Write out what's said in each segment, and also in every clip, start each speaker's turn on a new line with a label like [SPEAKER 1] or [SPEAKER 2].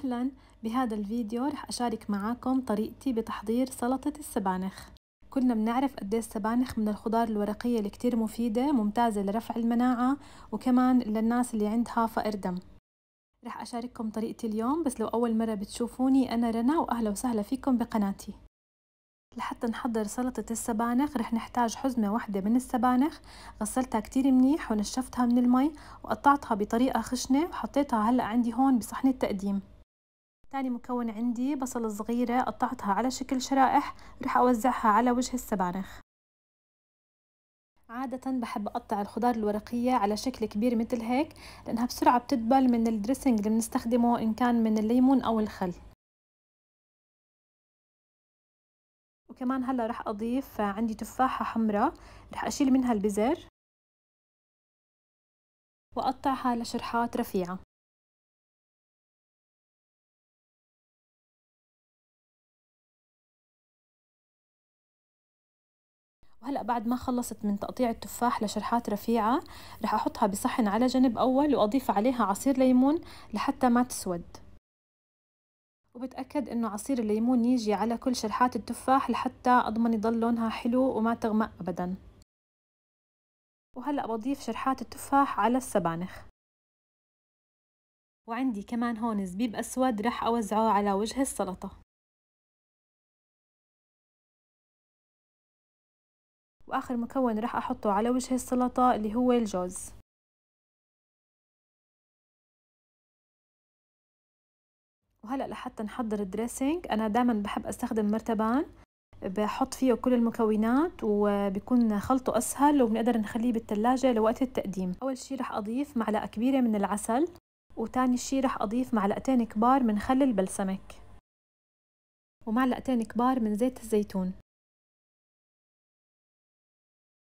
[SPEAKER 1] وسهلا بهذا الفيديو رح أشارك معاكم طريقتي بتحضير سلطة السبانخ كلنا بنعرف قد إيه السبانخ من الخضار الورقية اللي كتير مفيدة ممتازة لرفع المناعة وكمان للناس اللي عندها فقر دم رح أشارككم طريقتي اليوم بس لو أول مرة بتشوفوني أنا رنا وأهلا وسهلا فيكم بقناتي لحتى نحضر سلطة السبانخ رح نحتاج حزمة واحدة من السبانخ غسلتها كتير منيح ونشفتها من المي وقطعتها بطريقة خشنة وحطيتها هلأ عندي هون بصحن التقديم تاني مكون عندي بصلة صغيرة قطعتها على شكل شرائح رح أوزعها على وجه السبانخ عادة بحب أقطع الخضار
[SPEAKER 2] الورقية على شكل كبير مثل هيك لأنها بسرعة بتدبل من الدريسنج اللي بنستخدمه إن كان من الليمون أو الخل وكمان هلا رح أضيف عندي تفاحة حمراء رح أشيل منها البزر وأقطعها لشرحات رفيعة وهلا بعد ما خلصت من تقطيع التفاح لشرحات رفيعة
[SPEAKER 1] رح أحطها بصحن على جنب أول وأضيف عليها عصير ليمون لحتى ما تسود وبتأكد إنه عصير الليمون يجي على كل شرحات التفاح لحتى
[SPEAKER 2] أضمن يضل لونها حلو وما تغمق أبدا وهلأ بضيف شرحات التفاح على السبانخ وعندي كمان هون زبيب أسود رح أوزعه على وجه السلطة واخر مكون راح احطه على وجه السلطة اللي هو الجوز وهلا لحتى نحضر الدريسنج انا دائما بحب استخدم مرتبان
[SPEAKER 1] بحط فيه كل المكونات وبيكون خلطه اسهل وبنقدر نخليه بالثلاجه لوقت التقديم اول شي راح اضيف معلقه كبيره من العسل وثاني شي راح اضيف معلقتين
[SPEAKER 2] كبار من خل البلسمك ومعلقتين كبار من زيت الزيتون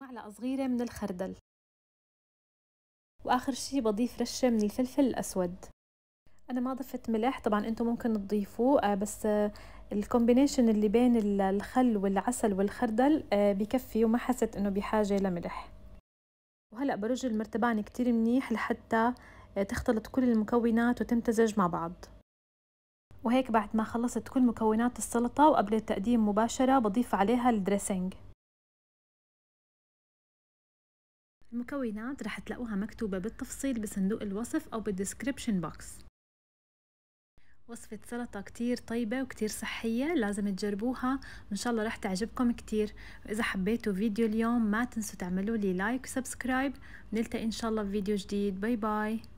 [SPEAKER 2] معلقة صغيرة من الخردل وآخر شي بضيف رشة من الفلفل الأسود أنا ما ضفت
[SPEAKER 1] ملح طبعا أنتم ممكن تضيفوه آه، بس آه، الكومبينيشن اللي بين الخل والعسل والخردل آه، بكفي وما حسيت أنه بحاجة لملح وهلأ برج المرتبان كتير منيح لحتى تختلط كل المكونات وتمتزج مع بعض
[SPEAKER 2] وهيك بعد ما خلصت كل مكونات السلطة وقبل التقديم مباشرة بضيف عليها الدريسنج المكونات رح تلاقوها مكتوبة بالتفصيل بصندوق الوصف أو بالدسكريبشن بوكس
[SPEAKER 1] وصفة سلطة كتير طيبة وكتير صحية لازم تجربوها وإن شاء الله رح تعجبكم كتير وإذا حبيتوا فيديو اليوم ما تنسوا تعملوا لي لايك وسبسكرايب
[SPEAKER 2] نلتقي إن شاء الله بفيديو جديد باي باي